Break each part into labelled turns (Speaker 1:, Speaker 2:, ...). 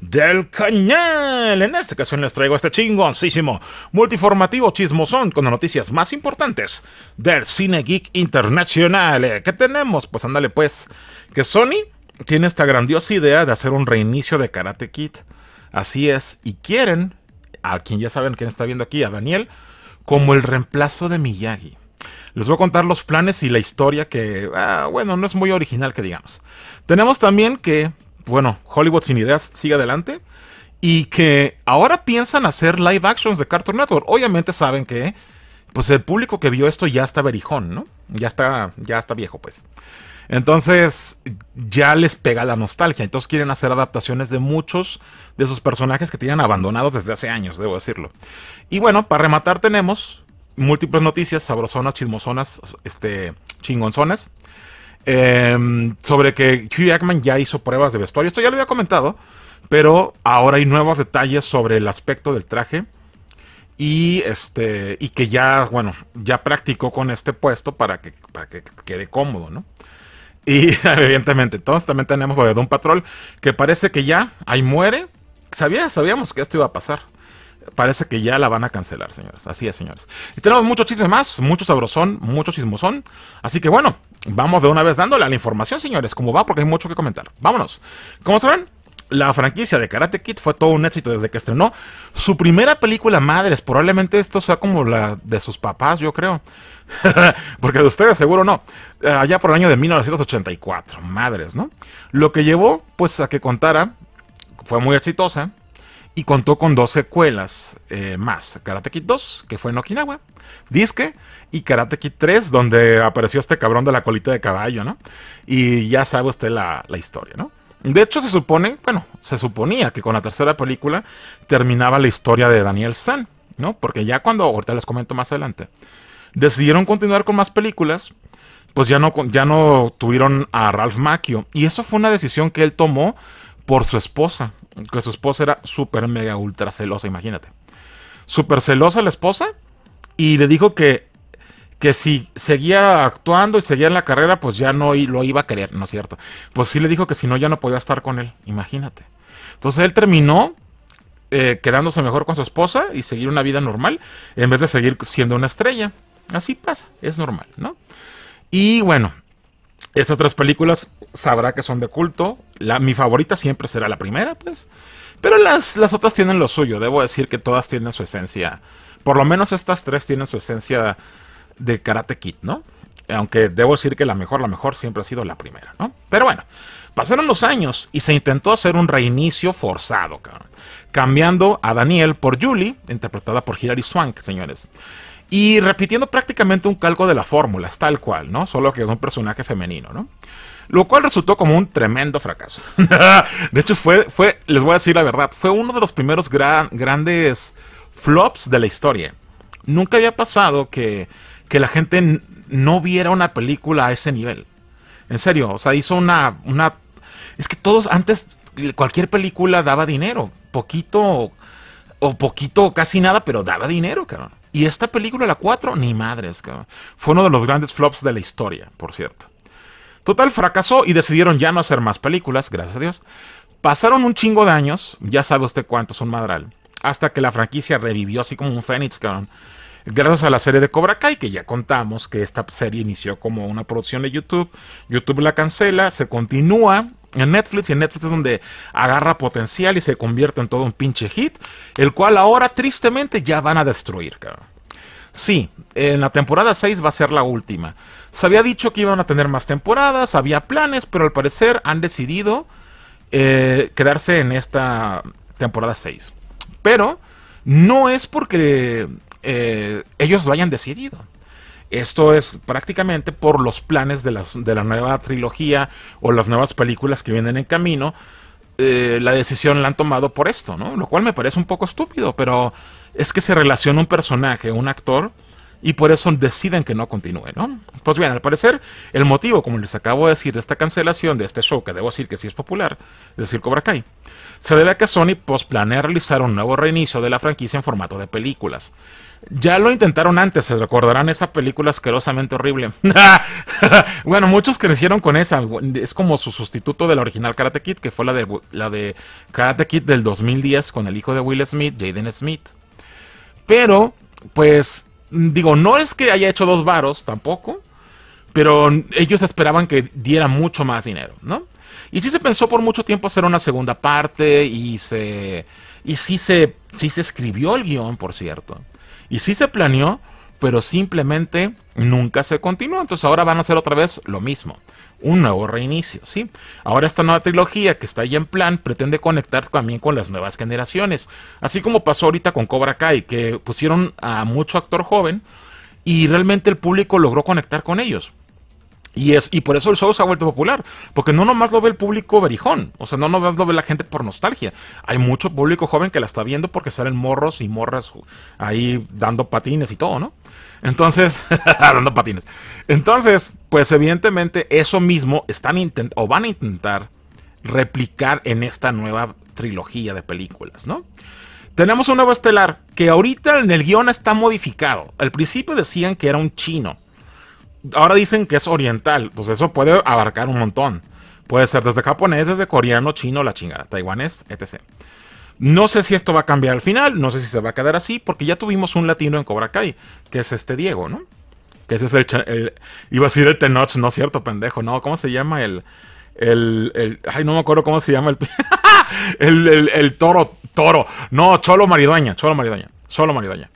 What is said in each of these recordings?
Speaker 1: del Cañal. En esta ocasión les traigo este chingoncísimo multiformativo chismosón con las noticias más importantes del cine geek internacional. Eh, ¿Qué tenemos? Pues ándale pues, que Sony tiene esta grandiosa idea de hacer un reinicio de Karate Kid. Así es, y quieren, a quien ya saben quién está viendo aquí, a Daniel, como el reemplazo de Miyagi. Les voy a contar los planes y la historia que, ah, bueno, no es muy original que digamos. Tenemos también que bueno, Hollywood sin ideas sigue adelante y que ahora piensan hacer live actions de Cartoon Network. Obviamente saben que pues el público que vio esto ya está verijón, ¿no? Ya está ya está viejo pues. Entonces ya les pega la nostalgia, entonces quieren hacer adaptaciones de muchos de esos personajes que tienen abandonados desde hace años, debo decirlo. Y bueno, para rematar tenemos múltiples noticias sabrosonas, chismosonas, este chingonzonas. Em, sobre que Hugh Jackman ya hizo pruebas de vestuario. Esto ya lo había comentado, pero ahora hay nuevos detalles sobre el aspecto del traje. Y este. Y que ya, bueno, ya practicó con este puesto para que, que quede cómodo, ¿no? Y evidentemente, entonces también tenemos lo de Don Patrol, que parece que ya ahí muere. Sabía, sabíamos que esto iba a pasar. Parece que ya la van a cancelar, señores. Así es, señores. Y tenemos mucho chisme más, mucho sabrosón, mucho chismosón. Así que bueno, Vamos de una vez dándole a la información, señores, como va, porque hay mucho que comentar. Vámonos. Como saben, la franquicia de Karate Kid fue todo un éxito desde que estrenó su primera película Madres. Probablemente esto sea como la de sus papás, yo creo. Porque de ustedes seguro no. Eh, allá por el año de 1984. Madres, ¿no? Lo que llevó pues a que contara fue muy exitosa y contó con dos secuelas eh, más. Karate Kid 2, que fue en Okinawa. Disque y Karate Kid 3, donde apareció este cabrón de la colita de caballo, ¿no? Y ya sabe usted la, historia, ¿no? De hecho, se supone, bueno, se suponía que con la tercera película terminaba la historia de Daniel San, ¿no? Porque ya cuando, ahorita les comento más adelante, decidieron continuar con más películas, pues ya no, ya no tuvieron a Ralph Macchio. Y eso fue una decisión que él tomó por su esposa, que su esposa era súper mega ultra celosa, imagínate. Súper celosa la esposa, y le dijo que, que si seguía actuando y seguía en la carrera, pues ya no lo iba a querer, ¿no es cierto? Pues sí le dijo que si no ya no podía estar con él, imagínate. Entonces él terminó eh, quedándose mejor con su esposa y seguir una vida normal en vez de seguir siendo una estrella. Así pasa, es normal, ¿no? Y bueno, estas tres películas sabrá que son de culto. La, mi favorita siempre será la primera, pues. Pero las, las otras tienen lo suyo. Debo decir que todas tienen su esencia por lo menos estas tres tienen su esencia de Karate Kid, ¿no? Aunque debo decir que la mejor, la mejor siempre ha sido la primera, ¿no? Pero bueno, pasaron los años y se intentó hacer un reinicio forzado, cabrón, cambiando a Daniel por Julie, interpretada por Hilary Swank, señores. Y repitiendo prácticamente un calco de la fórmula, es tal cual, ¿no? Solo que es un personaje femenino, ¿no? Lo cual resultó como un tremendo fracaso. de hecho, fue, fue, les voy a decir la verdad, fue uno de los primeros grandes flops de la historia. Nunca había pasado que, la gente no viera una película a ese nivel. En serio, o sea, hizo una, una... Es que todos antes, cualquier película daba dinero. Poquito o poquito, casi nada, pero daba dinero, cabrón. Y esta película, la 4, ni madres, cabrón. Fue uno de los grandes flops de la historia, por cierto. Total, fracasó y decidieron ya no hacer más películas, gracias a Dios. Pasaron un chingo de años, ya sabe usted cuántos, son madral hasta que la franquicia revivió así como un fénix, cabrón. Gracias a la serie de Cobra Kai, que ya contamos que esta serie inició como una producción de YouTube. YouTube la cancela, se continúa en Netflix y en Netflix es donde agarra potencial y se convierte en todo un pinche hit, el cual ahora tristemente ya van a destruir, cabrón. Sí, en la temporada 6 va a ser la última. Se había dicho que iban a tener más temporadas, había planes, pero al parecer han decidido eh, quedarse en esta temporada 6. Pero no es porque eh, ellos lo hayan decidido. Esto es prácticamente por los planes de, la nueva trilogía o las nuevas películas que vienen en camino. Eh, la decisión la han tomado por esto, ¿no? Lo cual me parece un poco estúpido, pero es que se relaciona un personaje, un actor, y por eso deciden que no continúe, ¿no? Pues bien, al parecer, el motivo, como les acabo de decir, de esta cancelación de este show, que debo decir que sí es popular, es decir, Cobra Kai, se debe a que Sony planea realizar un nuevo reinicio de la franquicia en formato de películas. Ya lo intentaron antes, se recordarán esa película asquerosamente horrible. bueno, muchos crecieron con esa. Es como su sustituto de la original Karate Kid, que fue la de, la de Karate Kid del 2010 con el hijo de Will Smith, Jaden Smith. Pero, pues, digo, no es que haya hecho dos varos tampoco, pero ellos esperaban que diera mucho más dinero, ¿no? Y sí se pensó por mucho tiempo hacer una segunda parte y se y sí se sí se escribió el guión, por cierto. Y sí se planeó, pero simplemente nunca se continuó. Entonces ahora van a hacer otra vez lo mismo. Un nuevo reinicio, ¿sí? Ahora esta nueva trilogía que está ahí en plan pretende conectar también con las nuevas generaciones. Así como pasó ahorita con Cobra Kai, que pusieron a mucho actor joven y realmente el público logró conectar con ellos. Y, es, y por eso el show se ha vuelto popular, porque no nomás lo ve el público verijón, o sea, no nomás lo ve la gente por nostalgia. Hay mucho público joven que la está viendo porque salen morros y morras ahí dando patines y todo, ¿no? Entonces, dando patines. Entonces, pues evidentemente eso mismo están o van a intentar replicar en esta nueva trilogía de películas, ¿no? Tenemos un nuevo estelar que ahorita en el guión está modificado. Al principio decían que era un chino ahora dicen que es oriental, entonces pues eso puede abarcar un montón. Puede ser desde japonés, desde coreano, chino, la chingada, taiwanés, etc. No sé si esto va a cambiar al final, no sé si se va a quedar así, porque ya tuvimos un latino en Cobra Kai, que es este Diego, ¿no? Que ese es el, iba a decir el Tenoch, no es cierto, pendejo, no, ¿cómo se llama el, el, el ay, no me acuerdo cómo se llama el, el, toro, toro, no, Cholo maridoña Cholo maridoña Cholo Maridueña.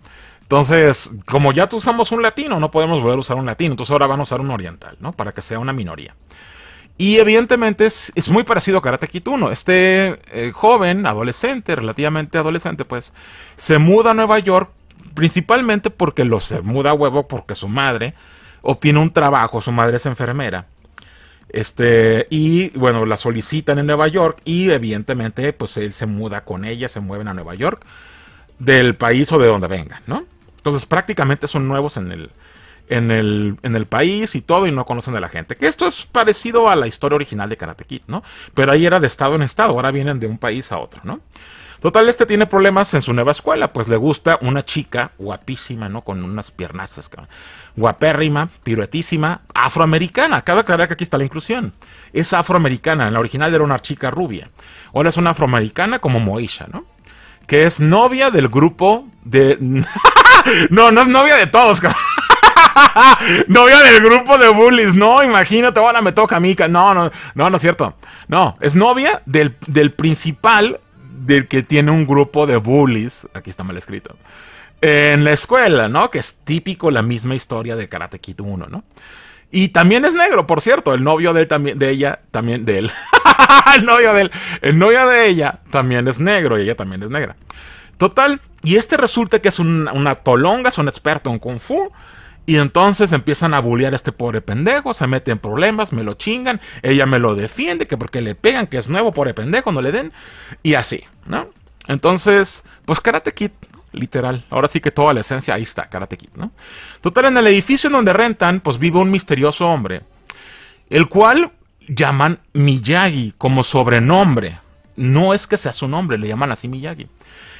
Speaker 1: Entonces, como ya usamos un latino, no podemos volver a usar un latino. Entonces ahora van a usar un oriental, ¿no? Para que sea una minoría. Y evidentemente es, muy parecido a Karate Kid 1. Este eh, joven, adolescente, relativamente adolescente, pues, se muda a Nueva York principalmente porque lo se muda a huevo porque su madre obtiene un trabajo, su madre es enfermera. Este, y bueno, la solicitan en Nueva York y evidentemente pues él se muda con ella, se mueven a Nueva York del país o de donde vengan, ¿no? Entonces prácticamente son nuevos en el, el, en el país y todo y no conocen a la gente. Que esto es parecido a la historia original de Karate Kid, ¿no? Pero ahí era de estado en estado, ahora vienen de un país a otro, ¿no? Total, este tiene problemas en su nueva escuela, pues le gusta una chica guapísima, ¿no? Con unas piernazas, cabrón. Guapérrima, piruetísima, afroamericana. Cabe aclarar que aquí está la inclusión. Es afroamericana, en la original era una chica rubia. Ahora es una afroamericana como Moisha, ¿no? Que es novia del grupo de... No, no es novia de todos, cabrón. novia del grupo de bullies. No, imagínate, ahora me toca a mí. No, no, no, no es cierto. No, es novia del, principal del que tiene un grupo de bullies. Aquí está mal escrito. En la escuela, ¿no? Que es típico la misma historia de Karate Kid 1, ¿no? Y también es negro, por cierto. El novio de él también, de ella, también de él. el novio de él, el novio de ella también es negro y ella también es negra. Total, y este resulta que es una tolonga, es un experto en kung fu. Y entonces empiezan a bullear a este pobre pendejo, se mete en problemas, me lo chingan, ella me lo defiende, que porque le pegan, que es nuevo, pobre pendejo, no le den, y así, ¿no? Entonces, pues Karate Kid, literal. Ahora sí que toda la esencia ahí está, Karate Kid, ¿no? Total, en el edificio donde rentan, pues vive un misterioso hombre, el cual llaman Miyagi como sobrenombre. No es que sea su nombre, le llaman así Miyagi.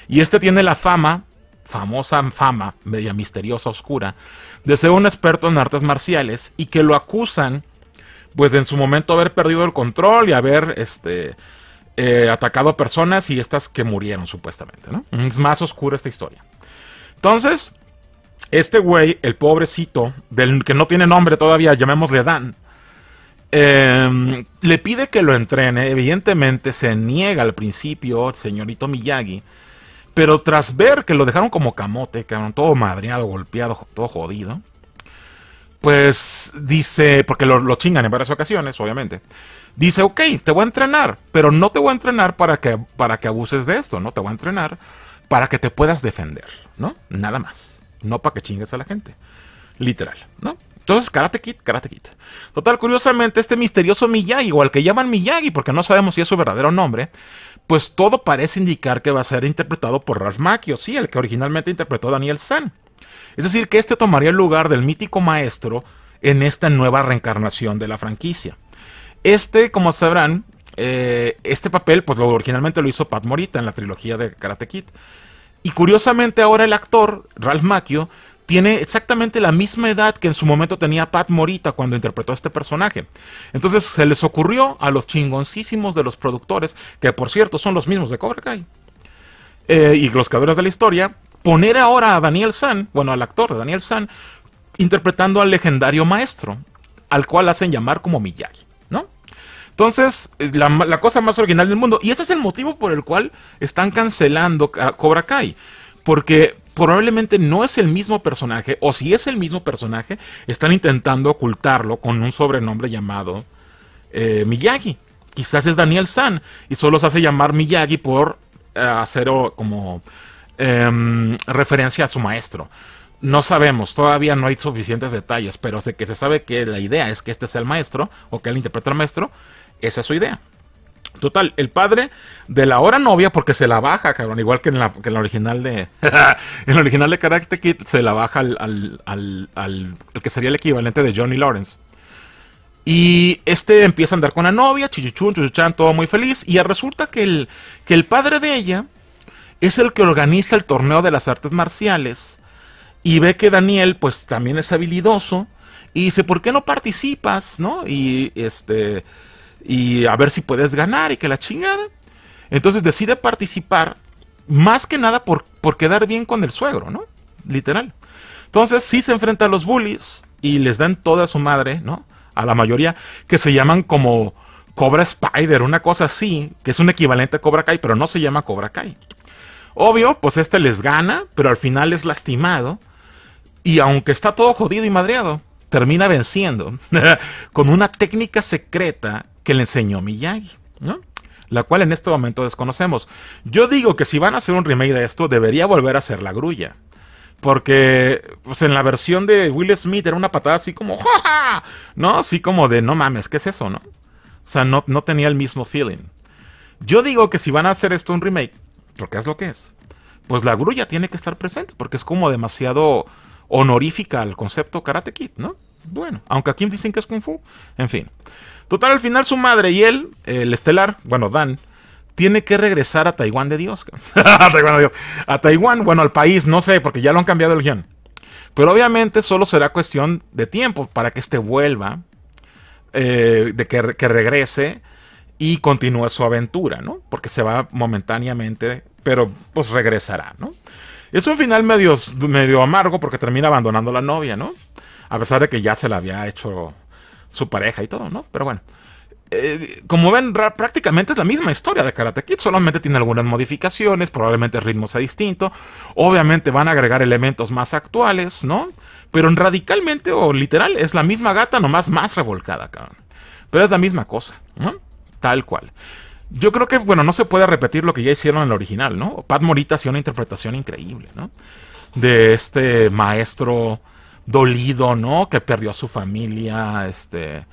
Speaker 1: Y este tiene la fama, famosa fama, media misteriosa, oscura, de ser un experto en artes marciales y que lo acusan, pues de en su momento haber perdido el control y haber, este, eh, atacado a personas y estas que murieron supuestamente, ¿no? Es más oscura esta historia. Entonces, este güey, el pobrecito, del que no tiene nombre todavía, llamémosle Dan, em, le pide que lo entrene, evidentemente se niega al principio, señorito Miyagi, pero tras ver que lo dejaron como camote, cabrón, todo madreado, golpeado, todo jodido, pues dice, porque lo, chingan en varias ocasiones, obviamente. Dice, ok, te voy a entrenar, pero no te voy a entrenar para que, para que abuses de esto, ¿no? Te voy a entrenar para que te puedas defender, ¿no? Nada más. No para que chingues a la gente. Literal, ¿no? Entonces, Karate kit, Karate kit. Total, curiosamente, este misterioso Miyagi, o al que llaman Miyagi, porque no sabemos si es su verdadero nombre, pues todo parece indicar que va a ser interpretado por Ralph Macchio, sí, el que originalmente interpretó a Daniel San. Es decir, que este tomaría el lugar del mítico maestro en esta nueva reencarnación de la franquicia. Este, como sabrán, eh, este papel, pues lo originalmente lo hizo Pat Morita en la trilogía de Karate Kid. Y curiosamente ahora el actor, Ralph Macchio, tiene exactamente la misma edad que en su momento tenía Pat Morita cuando interpretó a este personaje. Entonces se les ocurrió a los chingoncísimos de los productores, que por cierto son los mismos de Cobra Kai, eh, y los creadores de la historia, poner ahora a Daniel San, bueno, al actor de Daniel San, interpretando al legendario maestro, al cual hacen llamar como Miyagi, ¿no? Entonces, eh, la, la cosa más original del mundo, y este es el motivo por el cual están cancelando a Cobra Kai, porque probablemente no es el mismo personaje, o si es el mismo personaje, están intentando ocultarlo con un sobrenombre llamado eh, Miyagi. Quizás es Daniel San y solo se hace llamar Miyagi por eh, hacer como em, referencia a su maestro. No sabemos, todavía no hay suficientes detalles, pero sé que se sabe que la idea es que este sea el maestro o que él interpreta al maestro. Esa es su idea. Total, el padre de la hora novia, porque se la baja, cabrón, igual que en la, que la original de. en la original de Karate Kid se la baja al, que sería el equivalente de Johnny Lawrence. Y este empieza a andar con la novia, chichichun, chuchuchan, todo muy feliz. Y resulta que el, que el padre de ella es el que organiza el torneo de las artes marciales. Y ve que Daniel, pues también es habilidoso. Y dice, ¿por qué no participas? ¿No? Y este y a ver si puedes ganar y que la chingada. Entonces decide participar más que nada por, por quedar bien con el suegro, ¿no? Literal. Entonces sí se enfrenta a los bullies y les dan toda su madre, ¿no? A la mayoría que se llaman como Cobra Spider, una cosa así, que es un equivalente a Cobra Kai, pero no se llama Cobra Kai. Obvio, pues este les gana, pero al final es lastimado. Y aunque está todo jodido y madreado, termina venciendo con una técnica secreta que le enseñó Miyagi, ¿no? La cual en este momento desconocemos. Yo digo que si van a hacer un remake de esto, debería volver a ser la grulla. Porque, pues en la versión de Will Smith era una patada así como, ¡Ja, ja! no Así como de, no mames, ¿qué es eso, no? O sea, no, no tenía el mismo feeling. Yo digo que si van a hacer esto un remake, porque es lo que es, pues la grulla tiene que estar presente, porque es como demasiado honorífica al concepto Karate Kid, ¿no? Bueno, aunque aquí dicen que es Kung Fu, en fin. Total, al final su madre y él, el estelar, bueno, Dan, tiene que regresar a Taiwán de Dios. a Taiwán bueno, al país, no sé, porque ya lo han cambiado el guión. Pero obviamente solo será cuestión de tiempo para que este vuelva, eh, de que, regrese y continúe su aventura, ¿no? Porque se va momentáneamente, pero pues regresará, ¿no? Es un final medio, medio amargo porque termina abandonando a la novia, ¿no? A pesar de que ya se la había hecho su pareja y todo, ¿no? Pero bueno. Eh, como ven, prácticamente es la misma historia de Karate Kid, solamente tiene algunas modificaciones, probablemente el ritmo sea distinto, obviamente van a agregar elementos más actuales, ¿no? Pero radicalmente o literal es la misma gata, nomás más revolcada, cabrón. Pero es la misma cosa, ¿no? Tal cual. Yo creo que, bueno, no se puede repetir lo que ya hicieron en el original, ¿no? Pat Morita hacía una interpretación increíble, ¿no? De este maestro dolido, ¿no? Que perdió a su familia, este...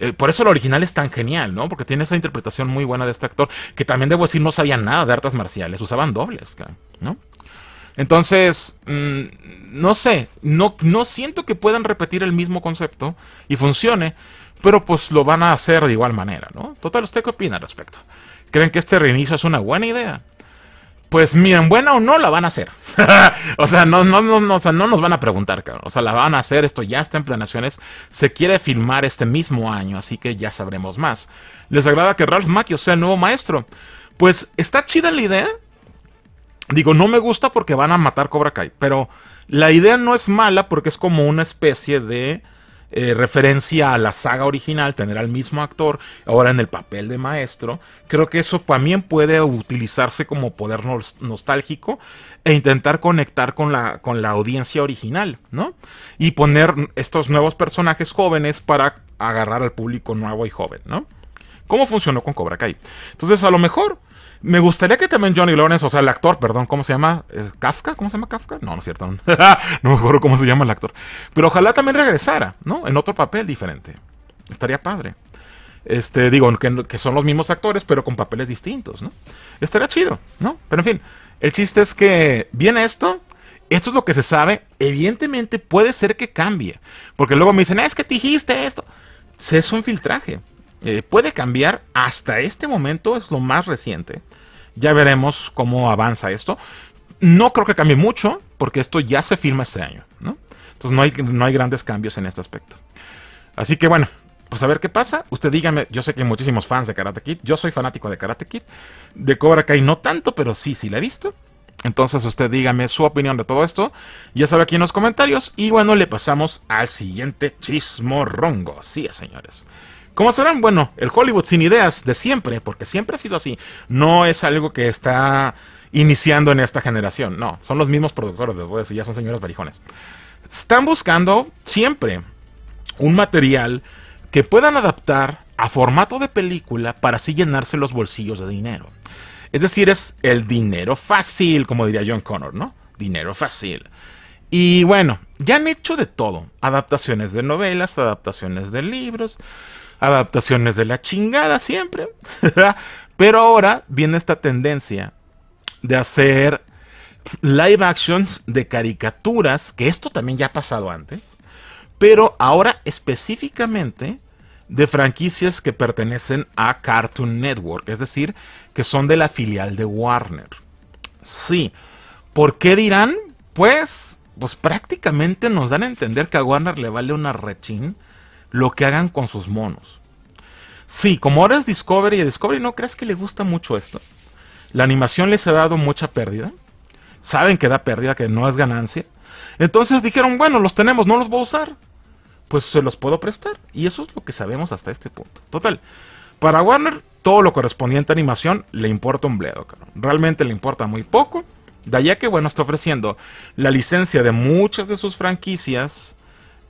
Speaker 1: Eh, por eso el original es tan genial, ¿no? Porque tiene esa interpretación muy buena de este actor, que también debo decir no sabía nada de artes marciales, usaban dobles, ¿no? Entonces, mm, no sé, no, no siento que puedan repetir el mismo concepto y funcione, pero pues lo van a hacer de igual manera, ¿no? Total, ¿usted qué opina al respecto? ¿Creen que este reinicio es una buena idea? pues miren, buena o no, la van a hacer. o sea, no, no, no, nos van a preguntar, cabrón. O sea, la van a hacer, esto ya está en planeaciones. Se quiere filmar este mismo año, así que ya sabremos más. ¿Les agrada que Ralph Macchio sea el nuevo maestro? Pues está chida la idea. Digo, no me gusta porque van a matar Cobra Kai, pero la idea no es mala porque es como una especie de eh, referencia a la saga original, tener al mismo actor ahora en el papel de maestro, creo que eso también puede utilizarse como poder nostálgico e intentar conectar con la, con la audiencia original, ¿no? Y poner estos nuevos personajes jóvenes para agarrar al público nuevo y joven, ¿no? ¿Cómo funcionó con Cobra Kai? Entonces, a lo mejor me gustaría que también Johnny Lawrence, o sea, el actor, perdón, ¿cómo se llama? Eh, ¿Kafka? ¿Cómo se llama Kafka? No, no es cierto. no, me acuerdo cómo se llama el actor. Pero ojalá también regresara, ¿no? En otro papel diferente. Estaría padre. Este, digo, que, son los mismos actores, pero con papeles distintos, ¿no? Estaría chido, ¿no? Pero en fin, el chiste es que viene esto, esto es lo que se sabe. Evidentemente puede ser que cambie. Porque luego me dicen, ah, es que te dijiste esto. Es un filtraje. Eh, puede cambiar hasta este momento, es lo más reciente. Ya veremos cómo avanza esto. No creo que cambie mucho, porque esto ya se firma este año, ¿no? Entonces no hay, no hay grandes cambios en este aspecto. Así que bueno, pues a ver qué pasa. Usted dígame, yo sé que hay muchísimos fans de Karate Kid. Yo soy fanático de Karate Kid. De Cobra Kai no tanto, pero sí, sí la he visto. Entonces usted dígame su opinión de todo esto. Ya sabe aquí en los comentarios. Y bueno, le pasamos al siguiente chismorrongo. Sí, señores. ¿Cómo serán? Bueno, el Hollywood sin ideas de siempre, porque siempre ha sido así. No es algo que está iniciando en esta generación, no. Son los mismos productores, y ya son señores barijones. Están buscando siempre un material que puedan adaptar a formato de película para así llenarse los bolsillos de dinero. Es decir, es el dinero fácil, como diría John Connor, ¿no? Dinero fácil. Y bueno, ya han hecho de todo. Adaptaciones de novelas, adaptaciones de libros, adaptaciones de la chingada siempre. Pero ahora viene esta tendencia de hacer live actions de caricaturas, que esto también ya ha pasado antes, pero ahora específicamente de franquicias que pertenecen a Cartoon Network, es decir, que son de la filial de Warner. Sí, ¿por qué dirán? Pues, pues prácticamente nos dan a entender que a Warner le vale una rechín lo que hagan con sus monos. Sí, como ahora es Discovery y Discovery no crees que le gusta mucho esto. La animación les ha dado mucha pérdida. Saben que da pérdida, que no es ganancia. Entonces dijeron, bueno, los tenemos, no los voy a usar. Pues se los puedo prestar. Y eso es lo que sabemos hasta este punto. Total. Para Warner, todo lo correspondiente a animación le importa un bledo, caro. Realmente le importa muy poco. De allá que, bueno, está ofreciendo la licencia de muchas de sus franquicias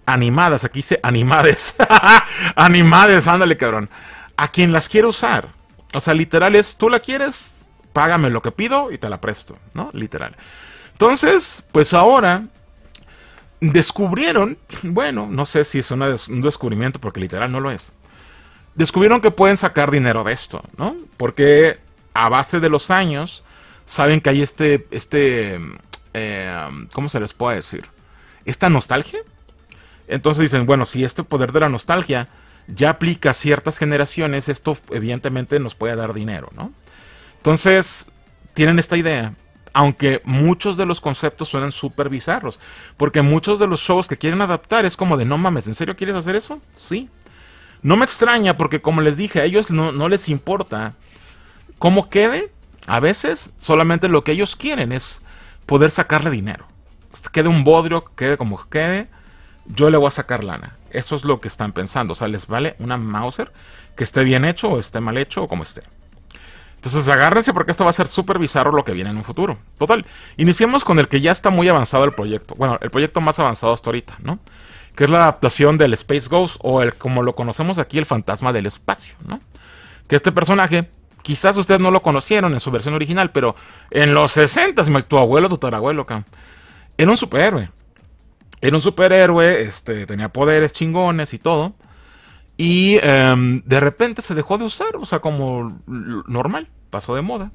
Speaker 1: animadas, aquí dice animades, animades, ándale cabrón, a quien las quiere usar. O sea, literal es, tú la quieres, págame lo que pido y te la presto, ¿no? Literal. Entonces, pues ahora descubrieron, bueno, no sé si es un descubrimiento porque literal no lo es. Descubrieron que pueden sacar dinero de esto, ¿no? Porque a base de los años saben que hay este, este, eh, ¿cómo se les puede decir? Esta nostalgia entonces dicen, bueno, si este poder de la nostalgia ya aplica a ciertas generaciones, esto evidentemente nos puede dar dinero, ¿no? Entonces, tienen esta idea, aunque muchos de los conceptos suenan súper bizarros, porque muchos de los shows que quieren adaptar es como de, no mames, ¿en serio quieres hacer eso? Sí. No me extraña, porque como les dije, a ellos no, les importa cómo quede, a veces solamente lo que ellos quieren es poder sacarle dinero. Quede un bodrio, quede como quede, yo le voy a sacar lana. Eso es lo que están pensando. O sea, les vale una Mauser que esté bien hecho o esté mal hecho o como esté. Entonces agárrense porque esto va a ser súper bizarro lo que viene en un futuro. Total, iniciemos con el que ya está muy avanzado el proyecto. Bueno, el proyecto más avanzado hasta ahorita, ¿no? Que es la adaptación del Space Ghost o el, como lo conocemos aquí, el fantasma del espacio, ¿no? Que este personaje, quizás ustedes no lo conocieron en su versión original, pero en los 60, tu abuelo, tu tatarabuelo, acá, era un superhéroe. Era un superhéroe, este, tenía poderes chingones y todo. Y em, de repente se dejó de usar, o sea, como normal, pasó de moda.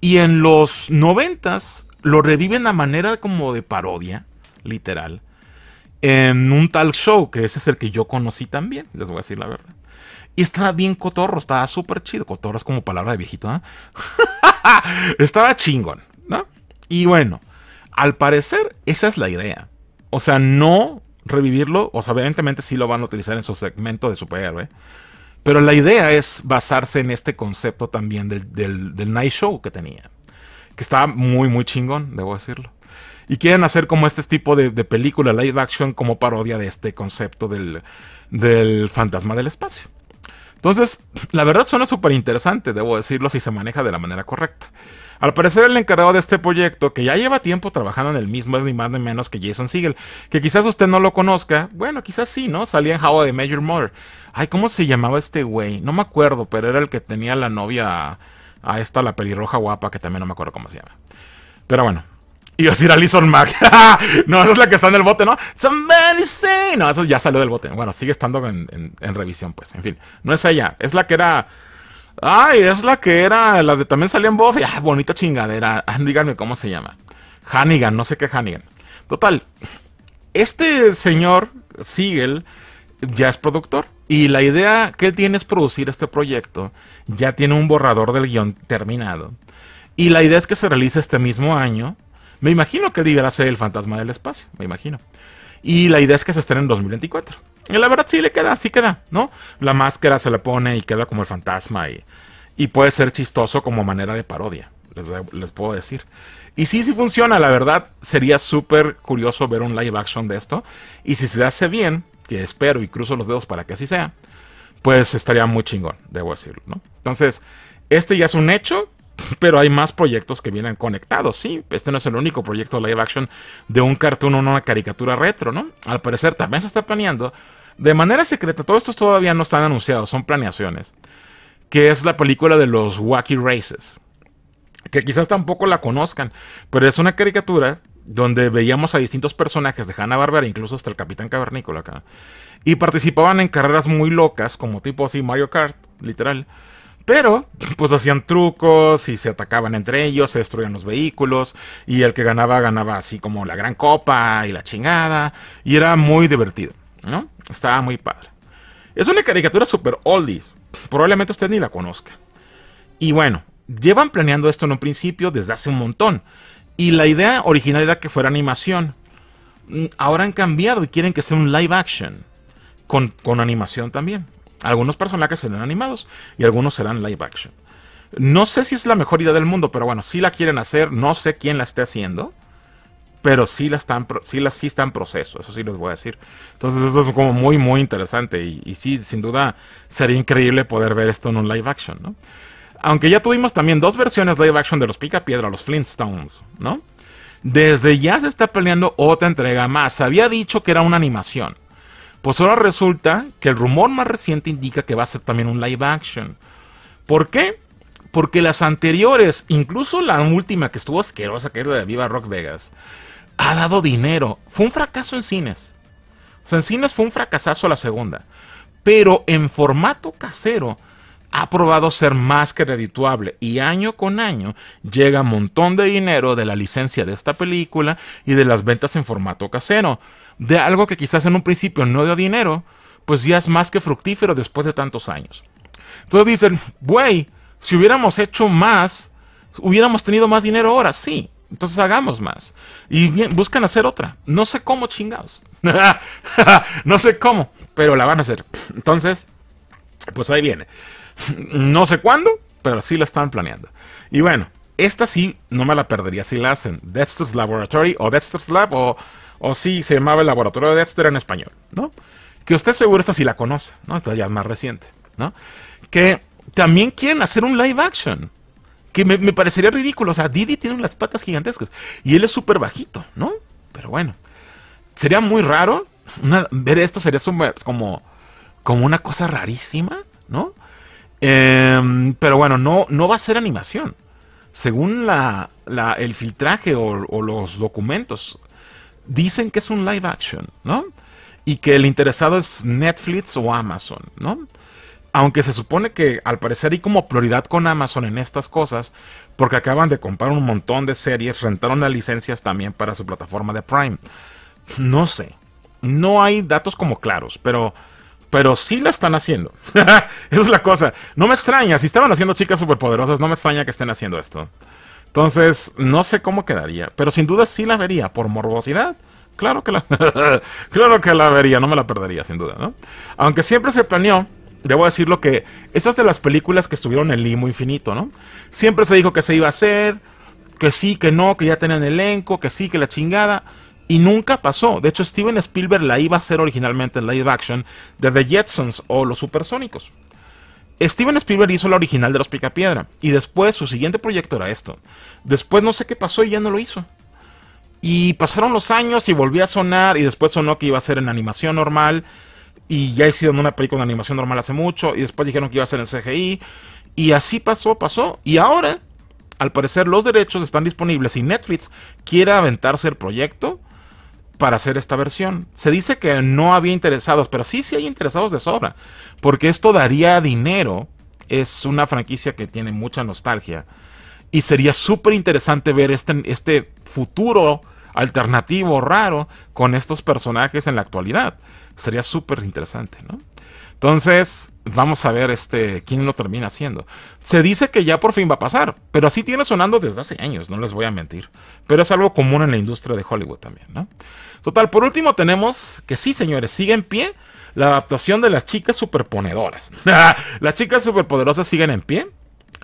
Speaker 1: Y en los noventas lo reviven a manera como de parodia, literal, en un tal show, que ese es el que yo conocí también, les voy a decir la verdad. Y estaba bien cotorro, estaba súper chido. Cotorro es como palabra de viejito, estaba chingón, ¿no? Y bueno, al parecer esa es la idea. O sea, no revivirlo, o sea, evidentemente sí lo van a utilizar en su segmento de superhéroe. Pero la idea es basarse en este concepto también del, Night Show que tenía. Que estaba muy, muy chingón, debo decirlo. Y quieren hacer como este tipo de, película live action como parodia de este concepto del, del fantasma del espacio. Entonces, la verdad suena súper interesante, debo decirlo, si se maneja de la manera correcta. Al parecer el encargado de este proyecto, que ya lleva tiempo trabajando en el mismo, es ni más ni menos que Jason Siegel, que quizás usted no lo conozca, bueno, quizás sí, ¿no? Salía en How de Major Mother. Ay, ¿cómo se llamaba este güey? No me acuerdo, pero era el que tenía la novia a esta, la pelirroja guapa, que también no me acuerdo cómo se llama. Pero bueno, y así a Alison Mag. no, esa es la que está en el bote, ¿no? Somebody say. No, eso ya salió del bote. Bueno, sigue estando en, revisión, pues. En fin, no es ella. Es la que era Ay, es la que era, la de también salía en Buffy. Ah, bonita chingadera. Ah, díganme cómo se llama. Hannigan, no sé qué Hannigan. Total, este señor, Siegel, ya es productor. Y la idea que él tiene es producir este proyecto. Ya tiene un borrador del guión terminado. Y la idea es que se realice este mismo año. Me imagino que él ser el fantasma del espacio, me imagino. Y la idea es que se estén en 2024. Y la verdad sí le queda, sí queda, ¿no? La máscara se la pone y queda como el fantasma y, y puede ser chistoso como manera de parodia, les, puedo decir. Y sí, sí funciona, la verdad sería súper curioso ver un live action de esto. Y si se hace bien, que espero y cruzo los dedos para que así sea, pues estaría muy chingón, debo decirlo, ¿no? Entonces, este ya es un hecho, pero hay más proyectos que vienen conectados, sí. Este no es el único proyecto live action de un cartoon o una caricatura retro, ¿no? Al parecer también se está planeando de manera secreta, todos estos todavía no están anunciados, son planeaciones, que es la película de los Wacky Races, que quizás tampoco la conozcan, pero es una caricatura donde veíamos a distintos personajes de Hanna-Barbera, incluso hasta el Capitán Cavernícola acá, y participaban en carreras muy locas, como tipo así Mario Kart, literal. Pero, pues hacían trucos y se atacaban entre ellos, se destruían los vehículos y el que ganaba ganaba así como la gran copa y la chingada y era muy divertido, ¿no? Estaba muy padre. Es una caricatura super oldies. Probablemente usted ni la conozca. Y bueno, llevan planeando esto en un principio desde hace un montón. Y la idea original era que fuera animación. Mm, ahora han cambiado y quieren que sea un live action. Con, con animación también. Algunos personajes serán animados y algunos serán live action. No sé si es la mejor idea del mundo, pero bueno, si la quieren hacer, no sé quién la esté haciendo pero sí las están, sí las sí en proceso, eso sí les voy a decir. Entonces eso es como muy, muy interesante y, sí, sin duda sería increíble poder ver esto en un live action, ¿no? Aunque ya tuvimos también dos versiones live action de los Pica Piedra, los Flintstones, ¿no? Desde ya se está peleando otra entrega más. Había dicho que era una animación. Pues ahora resulta que el rumor más reciente indica que va a ser también un live action. ¿Por qué? Porque las anteriores, incluso la última que estuvo asquerosa, que es la de Viva Rock Vegas, ha dado dinero. Fue un fracaso en cines. O sea, en cines fue un fracasazo a la segunda. Pero en formato casero ha probado ser más que redituable y año con año llega un montón de dinero de la licencia de esta película y de las ventas en formato casero. De algo que quizás en un principio no dio dinero, pues ya es más que fructífero después de tantos años. Entonces dicen, güey, si hubiéramos hecho más, hubiéramos tenido más dinero ahora, sí, entonces hagamos más. Y bien, buscan hacer otra. No sé cómo chingados. no sé cómo, pero la van a hacer. Entonces, pues ahí viene. No sé cuándo, pero sí la están planeando. Y bueno, esta sí, no me la perdería si la hacen. Dexter's Laboratory o Dexter's Lab o, o sí, se llamaba el Laboratorio de Dexter en español, ¿no? Que usted seguro esta sí la conoce, ¿no? Esta ya es más reciente, ¿no? Que también quieren hacer un live action que me, parecería ridículo. O sea, Didi tiene las patas gigantescas y él es súper bajito, ¿no? Pero bueno, sería muy raro. ver esto sería como, como una cosa rarísima, ¿no? Em, pero bueno, no, no va a ser animación. Según la, el filtraje o, o los documentos, dicen que es un live action, ¿no? Y que el interesado es Netflix o Amazon, ¿no? Aunque se supone que al parecer hay como prioridad con Amazon en estas cosas, porque acaban de comprar un montón de series, rentaron las licencias también para su plataforma de Prime. No sé, no hay datos como claros, pero, pero sí la están haciendo. Esa es la cosa. No me extraña, si estaban haciendo chicas superpoderosas, no me extraña que estén haciendo esto. Entonces, no sé cómo quedaría, pero sin duda sí la vería por morbosidad. Claro que la, claro que la vería, no me la perdería sin duda, ¿no? Aunque siempre se planeó debo lo que Esas de las películas que estuvieron en limo infinito, ¿no? Siempre se dijo que se iba a hacer, que sí, que no, que ya tenían elenco, que sí, que la chingada. Y nunca pasó. De hecho, Steven Spielberg la iba a hacer originalmente en live action de The Jetsons o Los Supersónicos. Steven Spielberg hizo la original de Los Picapiedra. Y después su siguiente proyecto era esto. Después no sé qué pasó y ya no lo hizo. Y pasaron los años y volvió a sonar. Y después sonó que iba a ser en animación normal y ya en una película de animación normal hace mucho, y después dijeron que iba a ser en CGI, y así pasó, pasó, y ahora, al parecer, los derechos están disponibles y Netflix quiere aventarse el proyecto para hacer esta versión. Se dice que no había interesados, pero sí, sí hay interesados de sobra, porque esto daría dinero, es una franquicia que tiene mucha nostalgia, y sería súper interesante ver este, este futuro alternativo raro con estos personajes en la actualidad. Sería súper interesante, ¿no? Entonces, vamos a ver este, quién lo termina haciendo. Se dice que ya por fin va a pasar, pero así tiene sonando desde hace años, no les voy a mentir. Pero es algo común en la industria de Hollywood también, ¿no? Total, por último tenemos que sí, señores, sigue en pie la adaptación de las chicas superponedoras. las chicas superpoderosas siguen en pie.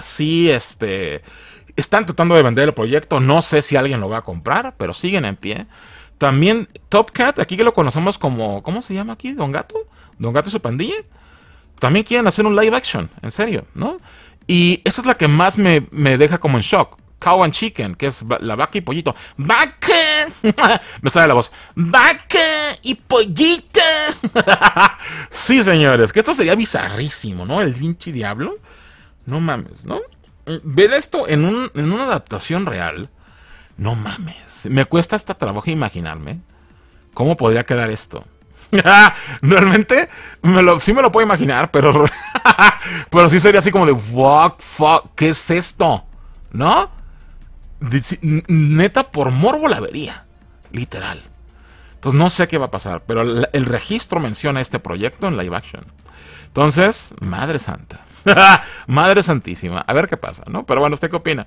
Speaker 1: Sí, este... Están tratando de vender el proyecto, no sé si alguien lo va a comprar, pero siguen en pie. También Top Cat, aquí que lo conocemos como, ¿cómo se llama aquí? Don Gato. Don Gato y su pandilla. También quieren hacer un live action, en serio, ¿no? Y esa es la que más me, deja como en shock. Cow and Chicken, que es la vaca y pollito. ¡Vaca! me sale la voz. ¡Vaca y pollito! sí, señores, que esto sería bizarrísimo, ¿no? El Vinci diablo. No mames, ¿no? Ver esto en, en una adaptación real no mames. Me cuesta hasta trabajo imaginarme cómo podría quedar esto. Realmente, sí me lo puedo imaginar, pero, pero sí sería así como de, fuck, fuck, ¿qué es esto? ¿No? Neta, por morbo la vería. Literal. Entonces no sé qué va a pasar, pero el registro menciona este proyecto en live action. Entonces, madre santa. Madre Santísima, a ver qué pasa, ¿no? Pero bueno, ¿usted qué opina?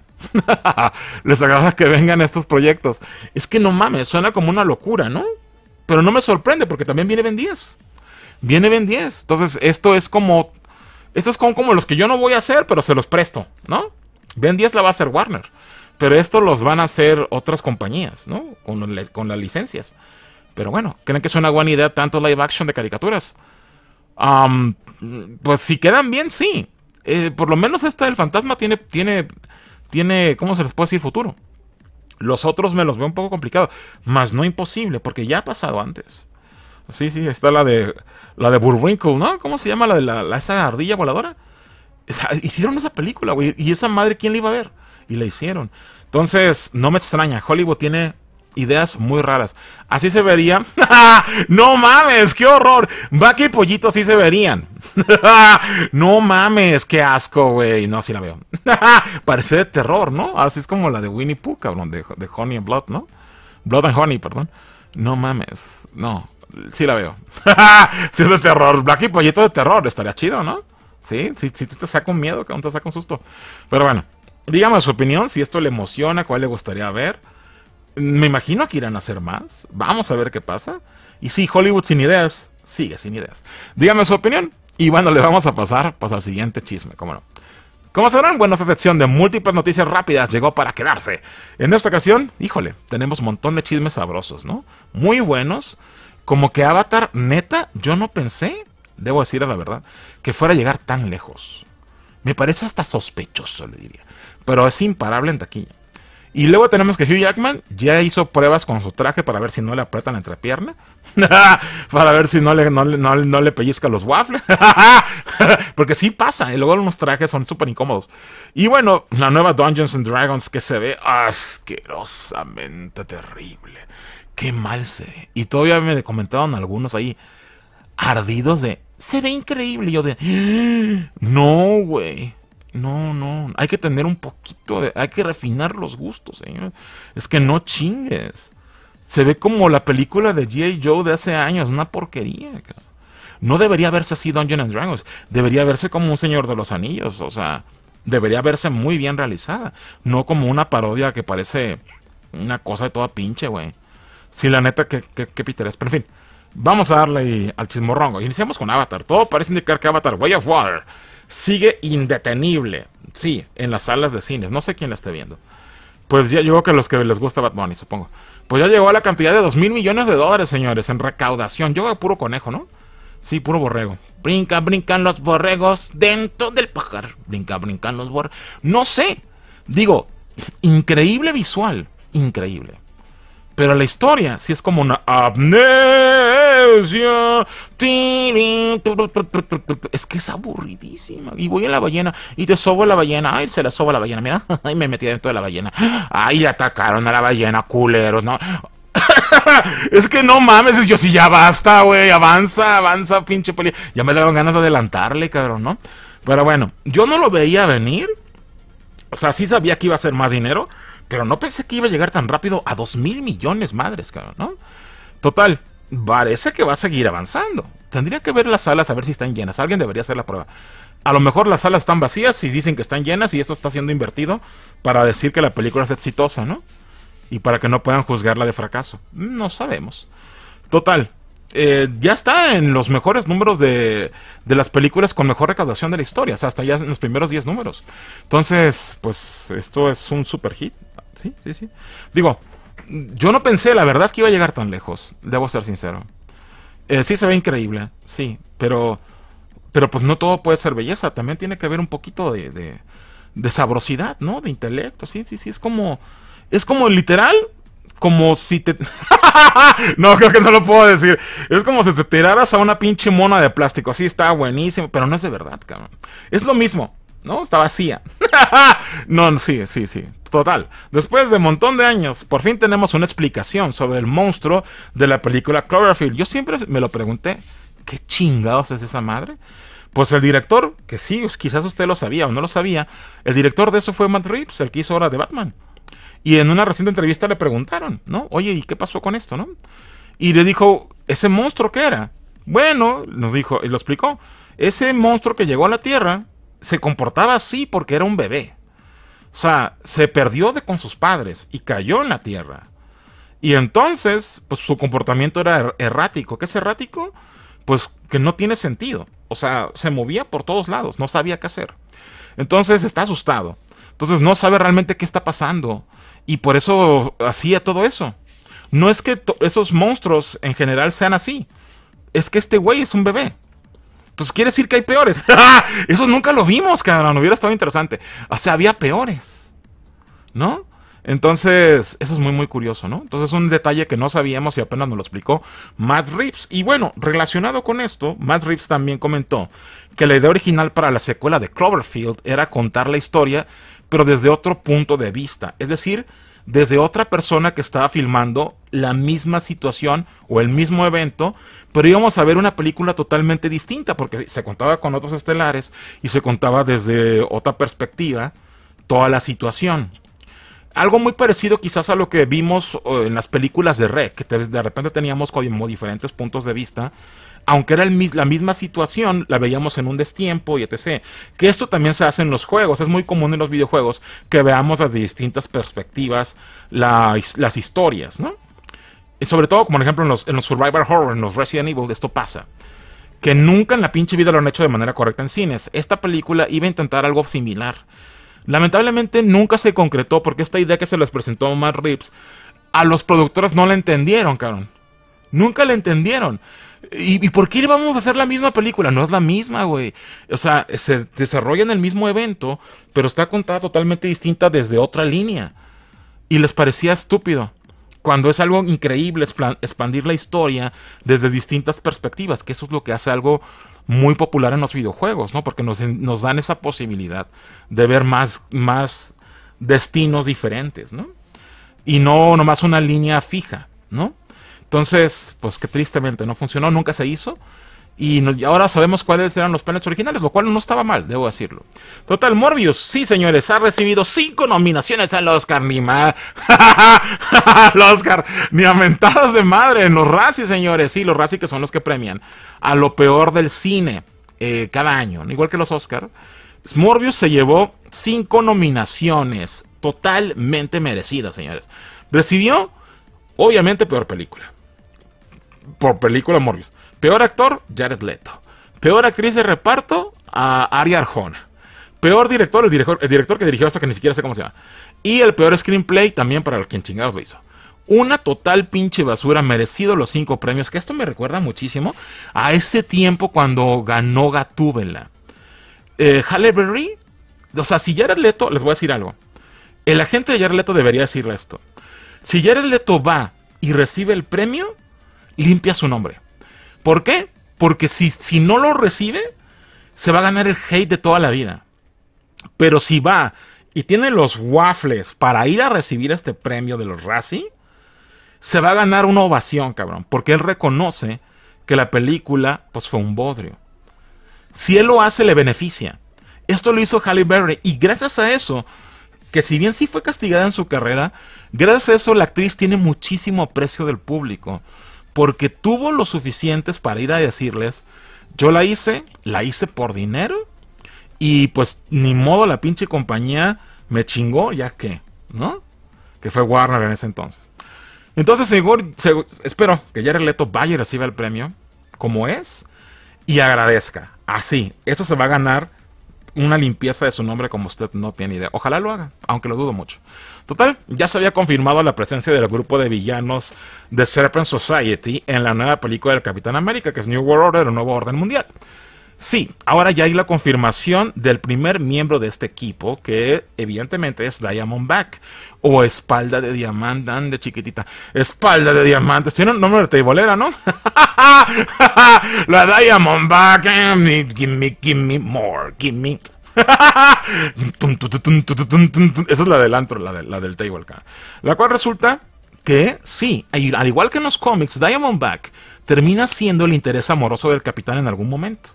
Speaker 1: Les agrada que vengan estos proyectos. Es que no mames, suena como una locura, ¿no? Pero no me sorprende porque también viene Ben 10. Viene Ben 10. Entonces, esto es como. Esto es como, los que yo no voy a hacer, pero se los presto, ¿no? Ben 10 la va a hacer Warner. Pero esto los van a hacer otras compañías, ¿no? Con, las licencias. Pero bueno, ¿creen que es una buena idea tanto live action de caricaturas? Um, pues si quedan bien, sí. Eh, por lo menos esta del fantasma tiene, tiene, tiene, ¿cómo se les puede decir? Futuro. Los otros me los veo un poco complicado. Más no imposible, porque ya ha pasado antes. Sí, sí, está la de la de Burwinkle, ¿no? ¿Cómo se llama la de la, esa ardilla voladora? hicieron esa película, güey. ¿Y esa madre quién la iba a ver? Y la hicieron. Entonces, no me extraña. Hollywood tiene ideas muy raras. Así se verían. no mames, qué horror. Vaca y pollito así se verían. no mames, qué asco, güey. No, así la veo. Parece de terror, ¿no? Así es como la de Winnie Pooh, cabrón, de, Honey and Blood, ¿no? Blood and Honey, perdón. No mames, no. Sí la veo. sí es de terror. Black y pollito de terror. Estaría chido, ¿no? Sí, sí, te saca un miedo, aún te saca un susto. Pero bueno, dígame su opinión, si esto le emociona, cuál le gustaría ver. Me imagino que irán a hacer más. Vamos a ver qué pasa. Y sí, Hollywood sin ideas. Sigue sin ideas. Dígame su opinión. Y bueno, le vamos a pasar pues, al siguiente chisme, cómo no. Como sabrán, bueno, esta sección de múltiples noticias rápidas llegó para quedarse. En esta ocasión, híjole, tenemos un montón de chismes sabrosos, ¿no? Muy buenos. Como que Avatar, neta, yo no pensé, debo decir la verdad, que fuera a llegar tan lejos. Me parece hasta sospechoso, le diría. Pero es imparable en taquilla. Y luego tenemos que Hugh Jackman ya hizo pruebas con su traje para ver si no le aprietan la entrepierna. para ver si no le, no, le pellizca los waffles. Porque sí pasa. Y luego los trajes son súper incómodos. Y bueno, la nueva Dungeons Dragons que se ve asquerosamente terrible. Qué mal se ve. Y todavía me comentaron algunos ahí ardidos de... Se ve increíble. Y yo de... No, güey no, no, hay que tener un poquito de... Hay que refinar los gustos, señor. Es que no chingues. Se ve como la película de G.I. Joe de hace años, una porquería. No debería verse así Dungeons and Dragons, debería verse como un Señor de los Anillos, o sea, debería verse muy bien realizada, no como una parodia que parece una cosa de toda pinche, güey. Sí, la neta, que, que, Peter es, pero en fin, vamos a darle al chismorrongo. Iniciamos con Avatar, todo parece indicar que Avatar, Way of war sigue indetenible. Sí, en las salas de cines. No sé quién la esté viendo. Pues ya yo creo que los que les gusta Batman supongo. Pues ya llegó a la cantidad de 2 mil millones de dólares, señores, en recaudación. Yo puro conejo, ¿no? Sí, puro borrego. Brinca, brincan los borregos dentro del pajar. Brinca, brincan los borregos. No sé. Digo, increíble visual. Increíble. Pero la historia si es como una amnesia. Es que es aburridísima. Y voy a la ballena y te sobo la ballena. Ay, se la sobo la ballena. Mira, ay, me metí dentro de la ballena. Ay, atacaron a la ballena, culeros, ¿no? es que no mames, yo sí, ya basta, güey, avanza, avanza, pinche peli. Ya me daban ganas de adelantarle, cabrón, ¿no? Pero bueno, yo no lo veía venir. O sea, sí sabía que iba a ser más dinero. Pero no pensé que iba a llegar tan rápido a 2 mil millones, madres, cabrón, ¿no? Total, parece que va a seguir avanzando. Tendría que ver las salas a ver si están llenas. Alguien debería hacer la prueba. A lo mejor las salas están vacías y dicen que están llenas y esto está siendo invertido para decir que la película es exitosa, ¿no? Y para que no puedan juzgarla de fracaso. No sabemos. Total, eh, ya está en los mejores números de, de, las películas con mejor recaudación de la historia. O sea, hasta ya en los primeros 10 números. Entonces, pues esto es un super hit. Sí, sí, sí. Digo, yo no pensé, la verdad, que iba a llegar tan lejos. Debo ser sincero. Eh, sí se ve increíble, sí, pero, pero pues no todo puede ser belleza. También tiene que haber un poquito de, de, de sabrosidad, ¿no? De intelecto, sí, sí, sí. Es como, es como literal, como si te... no, creo que no lo puedo decir. Es como si te tiraras a una pinche mona de plástico. Así está buenísimo, pero no es de verdad, cabrón. Es lo mismo. ¿no? Está vacía. no, sí, sí, sí. Total. Después de un montón de años, por fin tenemos una explicación sobre el monstruo de la película Cloverfield. Yo siempre me lo pregunté, ¿qué chingados es esa madre? Pues el director, que sí, quizás usted lo sabía o no lo sabía, el director de eso fue Matt Reeves, el que hizo Hora de Batman. Y en una reciente entrevista le preguntaron, ¿no? Oye, ¿y qué pasó con esto, no? Y le dijo, ¿ese monstruo qué era? Bueno, nos dijo, y lo explicó, ese monstruo que llegó a la Tierra se comportaba así porque era un bebé. O sea, se perdió de con sus padres y cayó en la tierra. Y entonces, pues su comportamiento era er-, errático. ¿Qué es errático? Pues que no tiene sentido. O sea, se movía por todos lados, no sabía qué hacer. Entonces está asustado. Entonces no sabe realmente qué está pasando. Y por eso hacía todo eso. No es que esos monstruos en general sean así. Es que este güey es un bebé. Entonces quiere decir que hay peores. Eso nunca lo vimos, no Hubiera estado interesante. O sea, había peores. ¿No? Entonces, eso es muy, muy curioso, ¿no? Entonces, es un detalle que no sabíamos y apenas nos lo explicó Matt Reeves. Y bueno, relacionado con esto, Matt Reeves también comentó que la idea original para la secuela de Cloverfield era contar la historia, pero desde otro punto de vista. Es decir, desde otra persona que estaba filmando la misma situación o el mismo evento, pero íbamos a ver una película totalmente distinta, porque se contaba con otros estelares y se contaba desde otra perspectiva toda la situación. Algo muy parecido quizás a lo que vimos eh, en las películas de Red que de repente teníamos como diferentes puntos de vista, aunque era la misma situación, la veíamos en un destiempo y etc. Que esto también se hace en los juegos, es muy común en los videojuegos que veamos desde distintas perspectivas las historias, ¿no? y eh, sobre todo, como por ejemplo en los, en los Survivor Horror, en los Resident Evil, esto pasa. Que nunca en la pinche vida lo han hecho de manera correcta en cines. Esta película iba a intentar algo similar. Lamentablemente nunca se concretó porque esta idea que se les presentó a Matt Reeves, a los productores no la entendieron, cabrón. Nunca la entendieron. ¿Y, por qué íbamos a hacer la misma película? No es la misma, güey. O sea, se desarrolla en el mismo evento, pero está contada totalmente distinta desde otra línea. Y les parecía estúpido cuando es algo increíble expandir la historia desde distintas perspectivas, que eso es lo que hace algo muy popular en los videojuegos, ¿no? Porque nos, dan esa posibilidad de ver más, más destinos diferentes, ¿no? Y no nomás una línea fija, ¿no? Entonces, pues que tristemente no funcionó, nunca se hizo. Y, ahora sabemos cuáles eran los planes originales, lo cual no estaba mal, debo decirlo. Total, Morbius, sí señores, ha recibido cinco nominaciones al Oscar, ni más. al Oscar, ni amentadas de madre, en los Razzies, señores. Sí, los Razzies que son los que premian a lo peor del cine eh, cada año, igual que los Oscar. Morbius se llevó cinco nominaciones, totalmente merecidas, señores. Recibió, obviamente, peor película. Por película Morbius. Peor actor, Jared Leto. Peor actriz de reparto, a Ari Arjona. Peor director el, director, director que dirigió hasta que ni siquiera sé cómo se llama. Y el peor screenplay también para quien chingados lo hizo. Una total pinche basura, merecido los cinco premios, que esto me recuerda muchísimo a ese tiempo cuando ganó Gatúbela. Eh, Halle Berry, o sea, si Jared Leto, les voy a decir algo. El agente de Jared Leto debería decirle esto. Si Jared Leto va y recibe el premio, limpia su nombre. ¿Por qué? Porque si, no lo recibe, se va a ganar el hate de toda la vida. Pero si va y tiene los waffles para ir a recibir este premio de los Razzie, se va a ganar una ovación, cabrón. Porque él reconoce que la película pues, fue un bodrio. Si él lo hace, le beneficia. Esto lo hizo Halle Berry. Y gracias a eso, que si bien sí fue castigada en su carrera, gracias a eso la actriz tiene muchísimo aprecio del público porque tuvo lo suficientes para ir a decirles, yo la hice, la hice por dinero y pues ni modo la pinche compañía me chingó, ya que, ¿no? Que fue Warner en ese entonces. Entonces, seguro, espero que Jared Leto vaya y reciba el premio como es y agradezca. Así, eso se va a ganar una limpieza de su nombre como usted no tiene idea. Ojalá lo haga, aunque lo dudo mucho. Total, ya se había confirmado la presencia del grupo de villanos de Serpent Society en la nueva película del Capitán América, que es New World Order o Nuevo Orden Mundial. Sí, ahora ya hay la confirmación del primer miembro de este equipo, que evidentemente es Diamondback, o Espalda de Diamante, de chiquitita, Espalda de Diamante, tiene un nombre de teibolera, ¿no? la Diamondback, eh, give me, give me, more, give me... Esa es la del antro, la, del table La cual resulta que, sí, al igual que en los cómics, Diamondback termina siendo el interés amoroso del capitán en algún momento.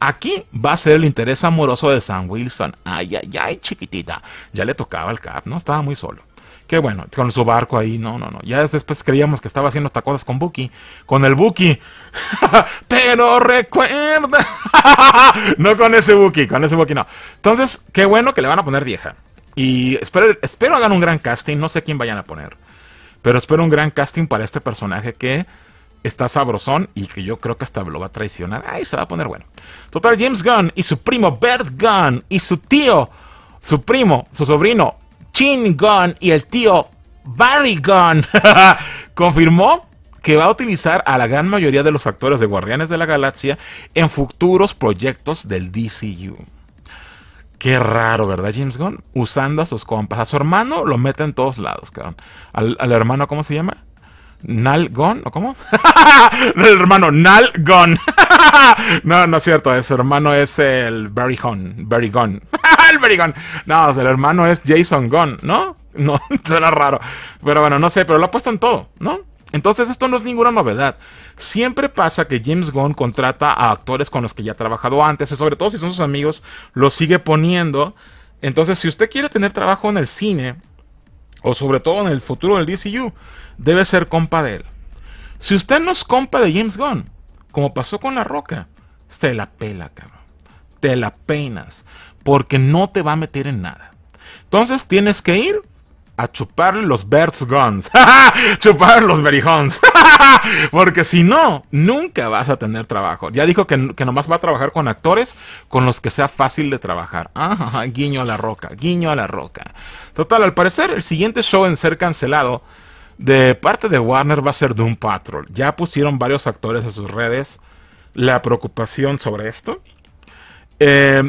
Speaker 1: Aquí va a ser el interés amoroso de Sam Wilson. Ay, ay, ay, chiquitita. Ya le tocaba el cap, ¿no? Estaba muy solo. Qué bueno, con su barco ahí, no, no, no. Ya después creíamos que estaba haciendo hasta cosas con Buki. Con el Buki. Pero recuerda. no con ese Buki, con ese Buki no. Entonces, qué bueno que le van a poner vieja. Y espero, espero hagan un gran casting. No sé quién vayan a poner. Pero espero un gran casting para este personaje que está sabrosón y que yo creo que hasta lo va a traicionar. Ahí se va a poner bueno. Total, James Gunn y su primo Bert Gunn y su tío, su primo, su sobrino Chin Gunn y el tío Barry Gunn confirmó que va a utilizar a la gran mayoría de los actores de Guardianes de la Galaxia en futuros proyectos del DCU. Qué raro, ¿verdad, James Gunn? Usando a sus compas. A su hermano lo mete en todos lados, cabrón. Al, al hermano, ¿cómo se llama? Nalgon, ¿o cómo? el hermano Nalgon. no, no es cierto, su hermano es el Barry Gone. Barry Gone. el Barry No, el hermano es Jason Gon, ¿no? No, suena raro. Pero bueno, no sé, pero lo ha puesto en todo, ¿no? Entonces esto no es ninguna novedad. Siempre pasa que James Gunn contrata a actores con los que ya ha trabajado antes, y sobre todo si son sus amigos, Lo sigue poniendo. Entonces, si usted quiere tener trabajo en el cine, o sobre todo en el futuro del DCU, debe ser compa de él. Si usted no es compa de James Gunn, como pasó con La Roca, se la pela, cabrón. Te la peinas, porque no te va a meter en nada. Entonces tienes que ir a chupar los Bert's Guns. chupar los Berijons. Porque si no, nunca vas a tener trabajo. Ya dijo que, nomás va a trabajar con actores con los que sea fácil de trabajar. guiño a la roca, guiño a la roca. Total, al parecer, el siguiente show en ser cancelado de parte de Warner va a ser Doom Patrol. Ya pusieron varios actores a sus redes la preocupación sobre esto. Eh,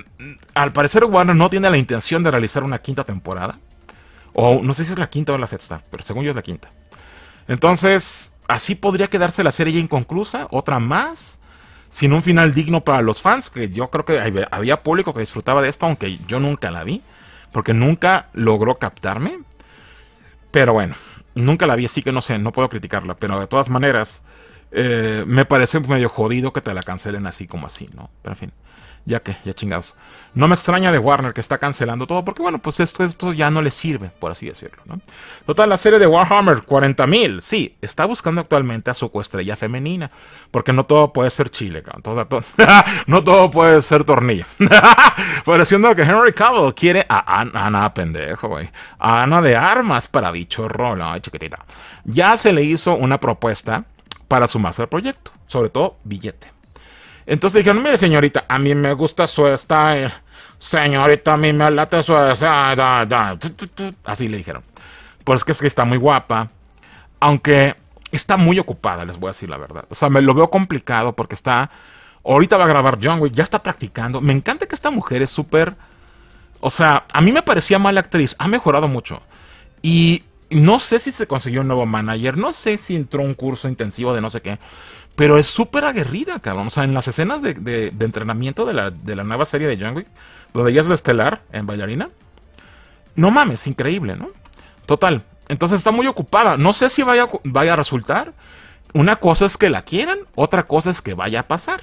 Speaker 1: al parecer, Warner no tiene la intención de realizar una quinta temporada o no sé si es la quinta o la sexta, pero según yo es la quinta. Entonces, así podría quedarse la serie ya inconclusa, otra más, sin un final digno para los fans, que yo creo que había público que disfrutaba de esto, aunque yo nunca la vi, porque nunca logró captarme. Pero bueno, nunca la vi, así que no sé, no puedo criticarla. Pero de todas maneras, eh, me parece medio jodido que te la cancelen así como así, ¿no? Pero en fin, ya que, ya chingados. No me extraña de Warner que está cancelando todo, porque bueno, pues esto, ya no le sirve, por así decirlo, ¿no? Total, la serie de Warhammer 40.000, sí, está buscando actualmente a su coestrella femenina, porque no todo puede ser chile, todo, no todo puede ser tornillo. Pareciendo que Henry Cavill quiere a Ana, pendejo, güey. Ana de armas para dicho rol, ay, chiquitita. Ya se le hizo una propuesta para sumarse al proyecto, sobre todo billete. Entonces le dijeron, mire señorita, a mí me gusta su esta, eh, señorita, a mí me late su esta, eh, eh, así le dijeron. Pues es que, es que está muy guapa, aunque está muy ocupada, les voy a decir la verdad. O sea, me lo veo complicado porque está, ahorita va a grabar John Wick, ya está practicando. Me encanta que esta mujer es súper, o sea, a mí me parecía mala actriz, ha mejorado mucho. Y no sé si se consiguió un nuevo manager, no sé si entró un curso intensivo de no sé qué, pero es súper aguerrida, cabrón. O sea, en las escenas de, entrenamiento de la, nueva serie de Young Wick, donde ella es estelar en bailarina, no mames, increíble, ¿no? Total. Entonces está muy ocupada. No sé si vaya, vaya a resultar. Una cosa es que la quieran, otra cosa es que vaya a pasar.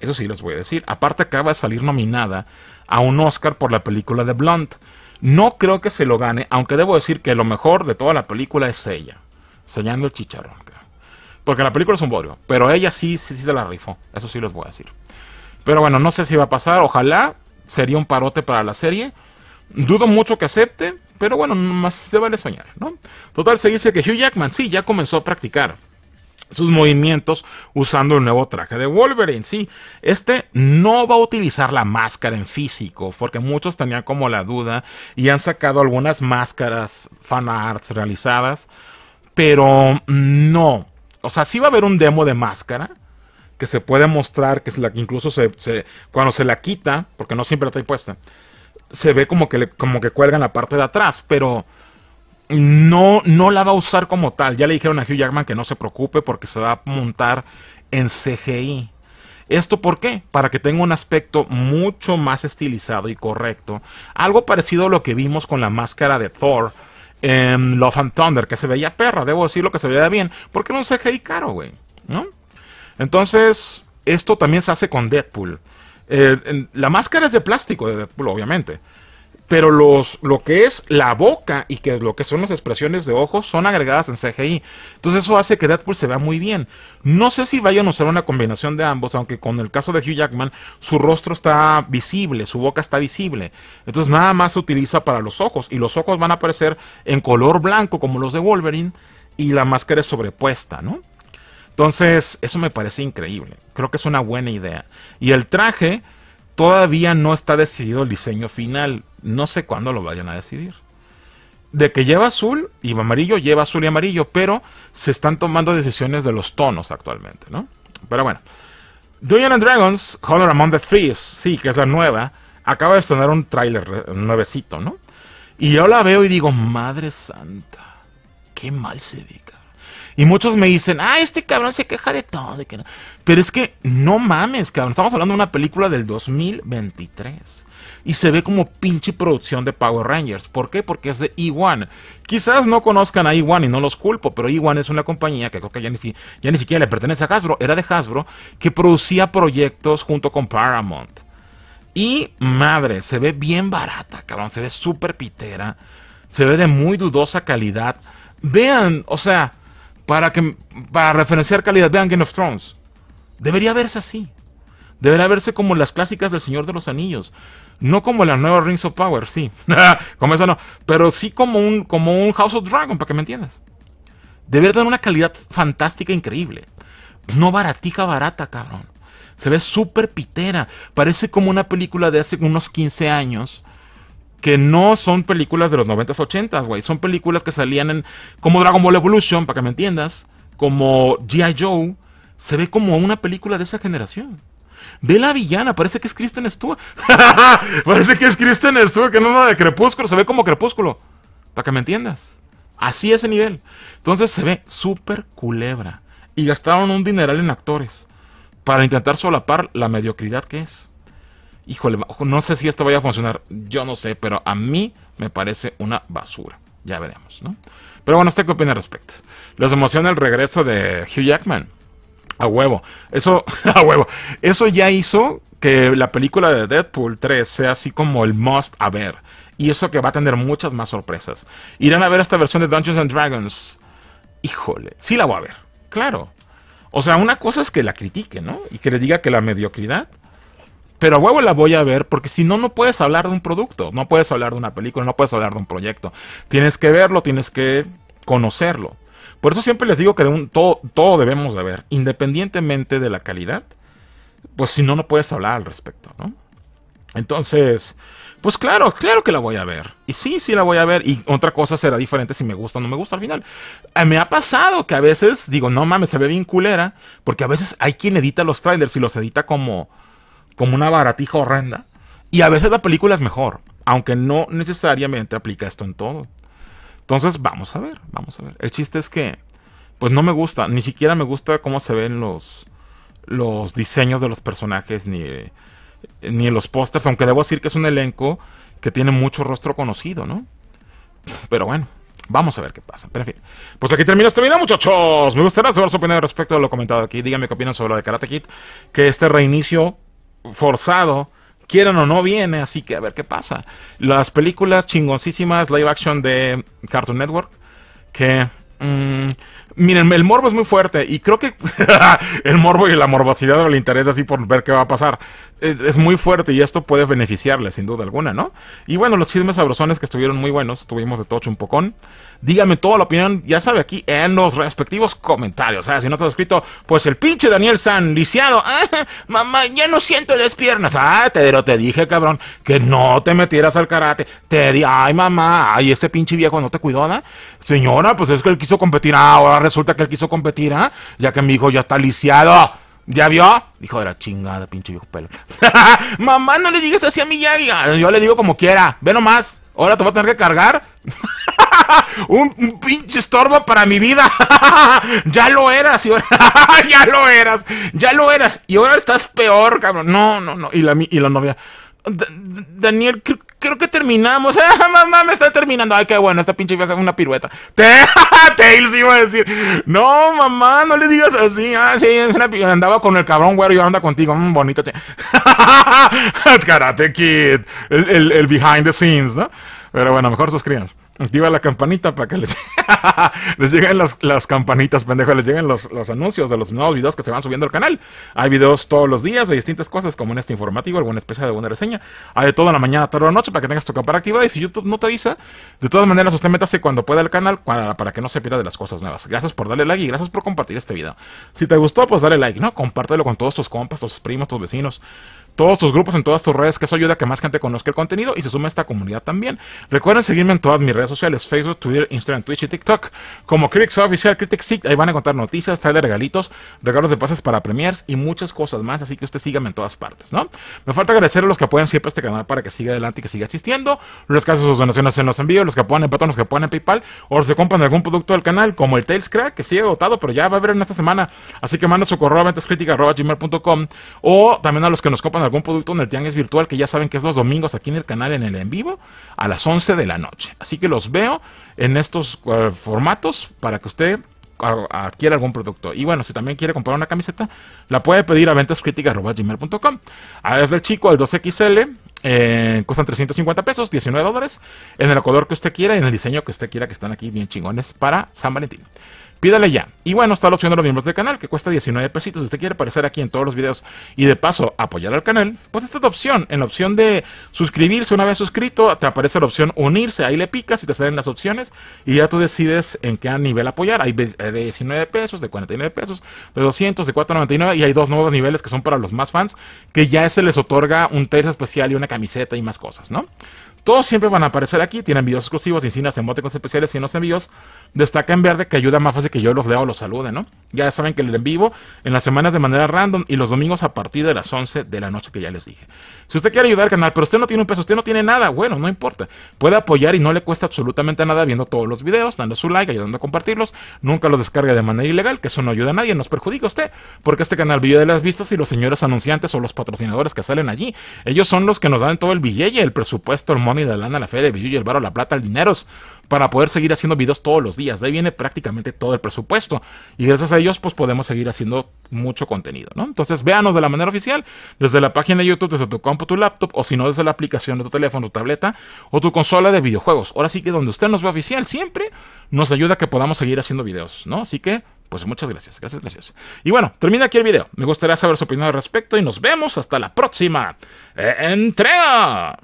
Speaker 1: Eso sí les voy a decir. Aparte acaba de salir nominada a un Oscar por la película de Blunt. No creo que se lo gane, aunque debo decir que lo mejor de toda la película es ella, señalando el chicharrón. Porque la película es un bodrio, pero ella sí, se la rifó, eso sí les voy a decir. Pero bueno, no sé si va a pasar, ojalá, sería un parote para la serie. Dudo mucho que acepte, pero bueno, más se vale soñar, Total, se dice que Hugh Jackman sí, ya comenzó a practicar sus movimientos usando el nuevo traje de Wolverine. Sí, este no va a utilizar la máscara en físico, porque muchos tenían como la duda y han sacado algunas máscaras fan arts realizadas, pero no. O sea, sí va a haber un demo de máscara que se puede mostrar, que es la que incluso se, cuando se la quita, porque no siempre la trae puesta, se ve como que, como que cuelga en la parte de atrás, pero no, no la va a usar como tal. Ya le dijeron a Hugh Jackman que no se preocupe porque se va a montar en CGI. ¿Esto por qué? Para que tenga un aspecto mucho más estilizado y correcto. Algo parecido a lo que vimos con la máscara de Thor en Love and Thunder, que se veía perra, debo decirlo que se veía bien, porque era un CGI caro, güey, ¿no? Entonces, esto también se hace con Deadpool. Eh, la máscara es de plástico de Deadpool, obviamente pero los, lo que es la boca y que lo que son las expresiones de ojos son agregadas en CGI. Entonces eso hace que Deadpool se vea muy bien. No sé si vayan a usar una combinación de ambos, aunque con el caso de Hugh Jackman, su rostro está visible, su boca está visible. Entonces nada más se utiliza para los ojos y los ojos van a aparecer en color blanco como los de Wolverine y la máscara es sobrepuesta, ¿no? Entonces, eso me parece increíble. Creo que es una buena idea. Y el traje, Todavía no está decidido el diseño final. No sé cuándo lo vayan a decidir. De que lleva azul y amarillo, lleva azul y amarillo, pero se están tomando decisiones de los tonos actualmente, ¿no? Pero bueno. Dungeons Dragons, Honor Among the Thieves, sí, que es la nueva, acaba de estrenar un tráiler nuevecito, ¿no? Y yo la veo y digo, madre santa, qué mal se ve, y muchos me dicen, ah, este cabrón se queja de todo. De que Pero es que no mames, cabrón. Estamos hablando de una película del 2023. Y se ve como pinche producción de Power Rangers. ¿Por qué? Porque es de E1. Quizás no conozcan a E1 y no los culpo, pero e es una compañía que creo que ya ni, ya ni siquiera le pertenece a Hasbro. Era de Hasbro que producía proyectos junto con Paramount. Y madre, se ve bien barata, cabrón. Se ve súper pitera. Se ve de muy dudosa calidad. Vean, o sea, para, que, para referenciar calidad. Vean Game of Thrones. Debería verse así. Debería verse como las clásicas del Señor de los Anillos. No como las nuevas Rings of Power, sí. como esa no. Pero sí como un, como un House of Dragon, para que me entiendas. Debería tener una calidad fantástica, increíble. No baratija, barata, cabrón. Se ve súper pitera. Parece como una película de hace unos 15 años que no son películas de los 90s, 80s, güey. Son películas que salían en. como Dragon Ball Evolution, para que me entiendas. Como G.I. Joe. Se ve como una película de esa generación. Ve la villana, parece que es Kristen Stewart. parece que es Kristen Stewart, que no es nada de crepúsculo. Se ve como crepúsculo. Para que me entiendas. Así ese nivel. Entonces se ve súper culebra. Y gastaron un dineral en actores. Para intentar solapar la mediocridad que es híjole, no sé si esto vaya a funcionar, yo no sé, pero a mí me parece una basura. Ya veremos, ¿no? Pero bueno, ¿usted qué opina al respecto? ¿Les emociona el regreso de Hugh Jackman? A huevo. Eso, a huevo. Eso ya hizo que la película de Deadpool 3 sea así como el must a ver. Y eso que va a tener muchas más sorpresas. Irán a ver esta versión de Dungeons and Dragons. Híjole, sí la voy a ver. Claro. O sea, una cosa es que la critique, ¿no? Y que le diga que la mediocridad pero a huevo la voy a ver porque si no, no puedes hablar de un producto, no puedes hablar de una película, no puedes hablar de un proyecto. Tienes que verlo, tienes que conocerlo. Por eso siempre les digo que de un, todo, todo debemos de ver, independientemente de la calidad, pues si no, no puedes hablar al respecto, ¿no? Entonces, pues claro, claro que la voy a ver. Y sí, sí la voy a ver. Y otra cosa será diferente si me gusta o no me gusta al final. Ah, me ha pasado que a veces digo, no mames, se ve bien culera. Porque a veces hay quien edita los trailers y los edita como, como una baratija horrenda. Y a veces la película es mejor, aunque no necesariamente aplica esto en todo. Entonces, vamos a ver, vamos a ver. El chiste es que, pues no me gusta, ni siquiera me gusta cómo se ven los, los diseños de los personajes, ni, ni los pósters, aunque debo decir que es un elenco que tiene mucho rostro conocido, ¿no? Pero bueno, Vamos a ver qué pasa. Pero en fin. Pues aquí termina este video, muchachos. Me gustaría saber su opinión respecto a lo comentado aquí. Díganme qué opinan sobre lo de Karate Kid. Que este reinicio forzado, quieran o no viene, así que a ver qué pasa. Las películas chingoncísimas live action de Cartoon Network, que... Mm, miren, el morbo es muy fuerte y creo que el morbo y la morbosidad o el interés así por ver qué va a pasar. Eh, es muy fuerte y esto puede beneficiarle, sin duda alguna, ¿no? Y bueno, los chismes sabrosones que estuvieron muy buenos, Estuvimos de tocho un pocón. Dígame toda la opinión, ya sabe, aquí en los respectivos comentarios. si no te has escrito, pues el pinche Daniel San, lisiado. Ah, mamá, ya no siento las piernas. Ah, pero te dije, cabrón, que no te metieras al karate. Te di, ay, mamá, ay, este pinche viejo no te cuidó, ¿no? Señora, pues es que él quiso competir. Ah, ahora resulta que él quiso competir, ¿ah? Ya que mi hijo ya está lisiado. ¿Ya vio? Hijo de la chingada, pinche viejo pelo. Mamá, no le digas así a mi ya. Ah, yo le digo como quiera. Ve nomás. Ahora te voy a tener que cargar. un, pinche estorbo para mi vida. ya lo eras. Y ya lo eras. Ya lo eras. Y ahora estás peor, cabrón. No, no, no. Y la, y la novia. Daniel, creo que terminamos. Ah, mamá, me está terminando. Ay, qué bueno, esta pinche a hacer una pirueta. Tails iba a decir. No, mamá, no le digas así. Ah, sí, andaba con el cabrón güero y ahora anda contigo. Mm, bonito. Karate Kid. El, el, el behind the scenes, ¿no? Pero bueno, mejor suscríbanse. Activa la campanita para que les, lleguen las, campanitas, pendejo, les lleguen los, anuncios de los nuevos videos que se van subiendo al canal. Hay videos todos los días de distintas cosas, como en este informativo, alguna especie de alguna reseña. Hay de todo en la mañana, tarde o noche para que tengas tu campana activada. Y si YouTube no te avisa, de todas maneras, usted métase cuando pueda al canal para, para, que no se pierda de las cosas nuevas. Gracias por darle like y gracias por compartir este video. Si te gustó, pues dale like, ¿no? Compártelo con todos tus compas, tus primos, tus vecinos todos tus grupos, en todas tus redes, que eso ayuda a que más gente conozca el contenido y se sume a esta comunidad también. Recuerden seguirme en todas mis redes sociales, Facebook, Twitter, Instagram, Twitch y TikTok. Como Critics Oficial, Critics Seek, ahí van a contar noticias, trae regalitos, regalos de pases para premiers y muchas cosas más, así que usted sígame en todas partes, ¿no? Me falta agradecer a los que apoyan siempre este canal para que siga adelante y que siga existiendo, los que hacen sus donaciones en los envíos, los que apoyan en Patreon, los que apoyan en PayPal, o los que compran algún producto del canal, como el Tales Crack, que sigue agotado, pero ya va a haber en esta semana, así que manda su correo a ventascritica.com o también a los que nos compran algún producto en el Tianguis Virtual, que ya saben que es los domingos aquí en el canal, en el en vivo, a las 11 de la noche. Así que los veo en estos eh, formatos para que usted adquiera algún producto. Y bueno, si también quiere comprar una camiseta, la puede pedir a ventascriticas.gmail.com. ver desde el chico al 2XL. Eh, cuestan 350 pesos, 19 dólares, en el color que usted quiera y en el diseño que usted quiera, que están aquí bien chingones para San Valentín. Pídale ya. Y bueno, está la opción de los miembros del canal, que cuesta 19 pesitos. Si usted quiere aparecer aquí en todos los videos y de paso apoyar al canal, pues esta es la opción. En la opción de suscribirse, una vez suscrito, te aparece la opción unirse. Ahí le picas y te salen las opciones. Y ya tú decides en qué nivel apoyar. Hay de 19 pesos, de 49 pesos, de 200, de 4.99. Y hay dos nuevos niveles que son para los más fans, que ya se les otorga un tercer especial y una camiseta y más cosas, ¿no? Todos siempre van a aparecer aquí. Tienen videos exclusivos, encinas, emoticons especiales y los envíos. Destaca en verde que ayuda más fácil que yo los leo o los salude, ¿no? Ya saben que el en vivo en las semanas de manera random y los domingos a partir de las 11 de la noche que ya les dije. Si usted quiere ayudar al canal, pero usted no tiene un peso, usted no tiene nada, bueno, no importa. Puede apoyar y no le cuesta absolutamente nada viendo todos los videos, dando su like, ayudando a compartirlos. Nunca los descargue de manera ilegal, que eso no ayuda a nadie, nos perjudica a usted, porque este canal vive de las vistas y los señores anunciantes o los patrocinadores que salen allí, ellos son los que nos dan todo el billete, el presupuesto, el money, la lana, la feria, el billete, el barro, la plata, el dinero para poder seguir haciendo videos todos los días. De ahí viene prácticamente todo el presupuesto. Y gracias a ellos, pues podemos seguir haciendo mucho contenido, ¿no? Entonces, véanos de la manera oficial, desde la página de YouTube, desde tu compu, tu laptop, o si no, desde la aplicación de tu teléfono, tu tableta o tu consola de videojuegos. Ahora sí que donde usted nos ve oficial, siempre nos ayuda a que podamos seguir haciendo videos, ¿no? Así que pues muchas gracias, gracias, gracias. Y bueno, termina aquí el video. Me gustaría saber su opinión al respecto y nos vemos hasta la próxima entrega.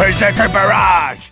Speaker 1: Please enter barrage!